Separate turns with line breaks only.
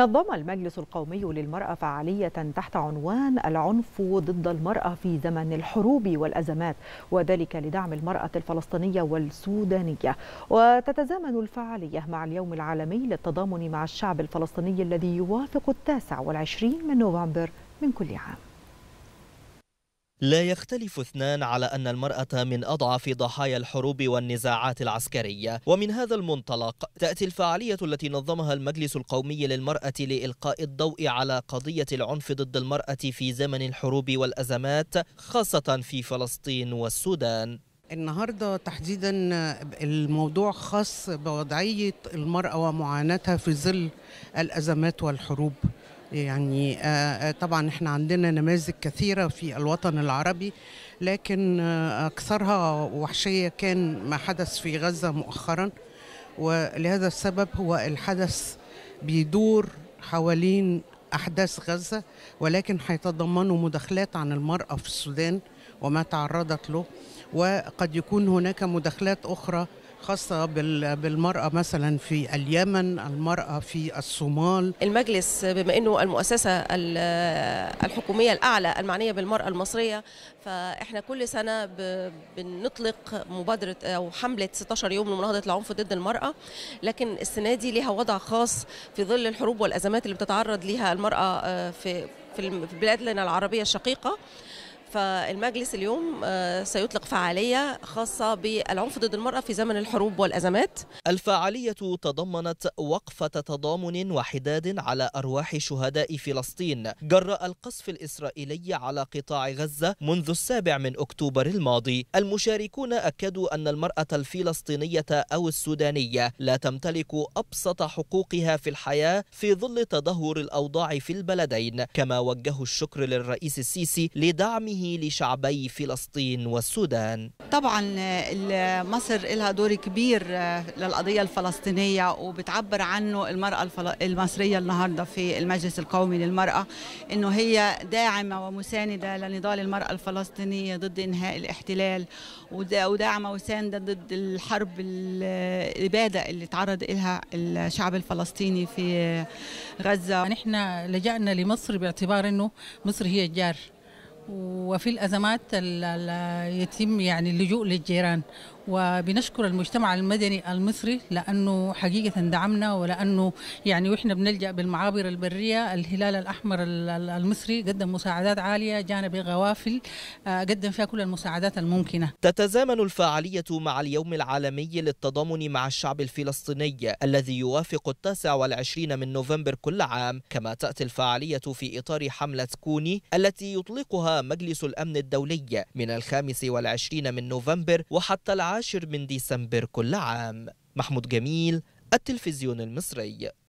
نظم المجلس القومي للمرأة فعالية تحت عنوان العنف ضد المرأة في زمن الحروب والأزمات وذلك لدعم المرأة الفلسطينية والسودانية وتتزامن الفعالية مع اليوم العالمي للتضامن مع الشعب الفلسطيني الذي يوافق التاسع والعشرين من نوفمبر من كل عام
لا يختلف اثنان على أن المرأة من أضعف ضحايا الحروب والنزاعات العسكرية ومن هذا المنطلق تأتي الفعالية التي نظمها المجلس القومي للمرأة لإلقاء الضوء على قضية العنف ضد المرأة في زمن الحروب والأزمات خاصة في فلسطين والسودان
النهارده تحديدا الموضوع خاص بوضعيه المراه ومعاناتها في ظل الازمات والحروب يعني آه، آه، طبعا احنا عندنا نماذج كثيرة في الوطن العربي لكن آه، أكثرها وحشية كان ما حدث في غزة مؤخرا ولهذا السبب هو الحدث بيدور حوالين أحداث غزة ولكن هيتضمنوا مداخلات عن المرأة في السودان وما تعرضت له وقد يكون هناك مداخلات أخرى خاصة بالمرأة مثلا في اليمن المرأة في الصومال
المجلس بما أنه المؤسسة الحكومية الأعلى المعنية بالمرأة المصرية فإحنا كل سنة بنطلق مبادرة أو حملة 16 يوم لمناهضة العنف ضد المرأة لكن السنة دي لها وضع خاص في ظل الحروب والأزمات اللي بتتعرض لها المرأة آه، في في بلادنا العربية الشقيقة فالمجلس اليوم آه، سيطلق فعالية خاصة بالعنف ضد المرأة في زمن
الحروب والأزمات الفعالية تضمنت وقفة تضامن وحداد على أرواح شهداء فلسطين جراء القصف الإسرائيلي على قطاع غزة منذ السابع من أكتوبر الماضي المشاركون أكدوا أن المرأة الفلسطينية أو السودانية لا تمتلك أبسط حقوقها في الحياة في ظل تدهور الأوضاع في البلدين كما وجهوا الشكر للرئيس السيسي لدعمه لشعبي فلسطين والسودان
طبعا مصر لها دور كبير آه، للقضية الفلسطينية وبتعبر عنه المرأة المصرية النهاردة في المجلس القومي للمرأة أنه هي داعمة ومساندة لنضال المرأة الفلسطينية ضد إنهاء الاحتلال وداعمة وساندة ضد الحرب الإبادة اللي تعرض لها الشعب الفلسطيني في آه،
غزة نحن لجأنا لمصر باعتبار أنه مصر هي الجار وفي الأزمات يتم يعني اللجوء للجيران وبنشكر المجتمع المدني المصري لانه حقيقه دعمنا ولانه يعني واحنا بنلجا بالمعابر البريه الهلال الاحمر المصري قدم مساعدات عاليه جانا بغوافل آه، قدم فيها كل المساعدات الممكنه.
تتزامن الفعاليه مع اليوم العالمي للتضامن مع الشعب الفلسطيني الذي يوافق التاسع والعشرين من نوفمبر كل عام كما تاتي الفعاليه في اطار حمله كوني التي يطلقها مجلس الامن الدولي من الخامس والعشرين من نوفمبر وحتى العام العاشر من ديسمبر كل عام محمود جميل التلفزيون المصري